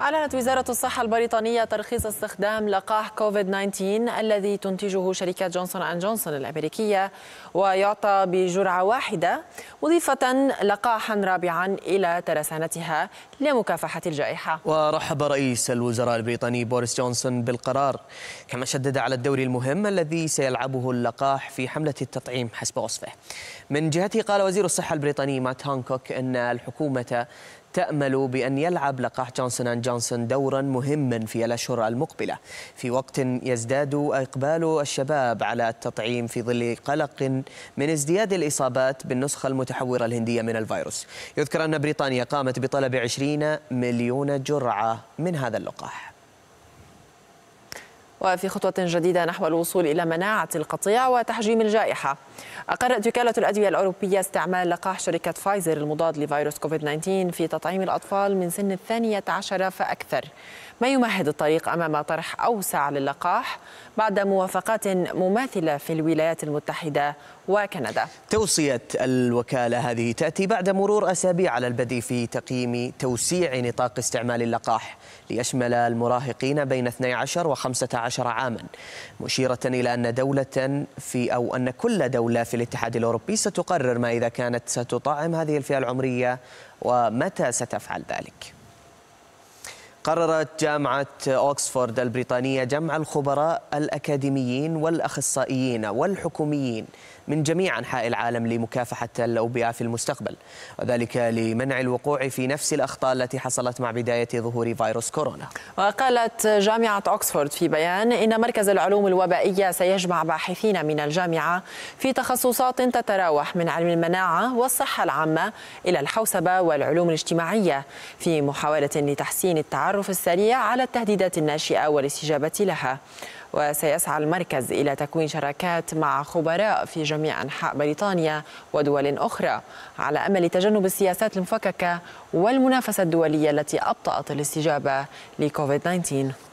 أعلنت وزارة الصحة البريطانية ترخيص استخدام لقاح كوفيد 19 الذي تنتجه شركة جونسون أند جونسون الأمريكية ويعطى بجرعة واحدة مضيفة لقاحا رابعا إلى ترسانتها لمكافحة الجائحة ورحب رئيس الوزراء البريطاني بوريس جونسون بالقرار كما شدد على الدور المهم الذي سيلعبه اللقاح في حملة التطعيم حسب وصفه من جهته قال وزير الصحة البريطاني مات هانكوك أن الحكومة تأمل بأن يلعب لقاح جونسون أند جونسون دورا مهما في الأشهر المقبلة في وقت يزداد إقبال الشباب على التطعيم في ظل قلق من ازدياد الإصابات بالنسخة المتحورة الهندية من الفيروس يذكر أن بريطانيا قامت بطلب 20 مليون جرعة من هذا اللقاح وفي خطوة جديدة نحو الوصول إلى مناعة القطيع وتحجيم الجائحة أقرت وكالة الأدوية الأوروبية استعمال لقاح شركة فايزر المضاد لفيروس كوفيد-19 في تطعيم الأطفال من سن الثانية عشرة فأكثر ما يمهد الطريق أمام طرح أوسع للقاح بعد موافقات مماثلة في الولايات المتحدة وكندا توصية الوكالة هذه تأتي بعد مرور أسابيع على البدء في تقييم توسيع نطاق استعمال اللقاح ليشمل المراهقين بين 12 و 15 عشر عاما مشيرة إلى أن دولة في أو أن كل دولة في الاتحاد الأوروبي ستقرر ما إذا كانت ستطعم هذه الفئة العمرية ومتى ستفعل ذلك قررت جامعة أوكسفورد البريطانية جمع الخبراء الأكاديميين والأخصائيين والحكوميين من جميع أنحاء العالم لمكافحة الأوبئة في المستقبل وذلك لمنع الوقوع في نفس الأخطاء التي حصلت مع بداية ظهور فيروس كورونا وقالت جامعة أوكسفورد في بيان إن مركز العلوم الوبائية سيجمع باحثين من الجامعة في تخصصات تتراوح من علم المناعة والصحة العامة إلى الحوسبة والعلوم الاجتماعية في محاولة لتحسين التعامل التعرف السريع على التهديدات الناشئة والاستجابة لها وسيسعى المركز إلى تكوين شراكات مع خبراء في جميع أنحاء بريطانيا ودول أخرى على أمل تجنب السياسات المفككة والمنافسة الدولية التي أبطأت الاستجابة لكوفيد 19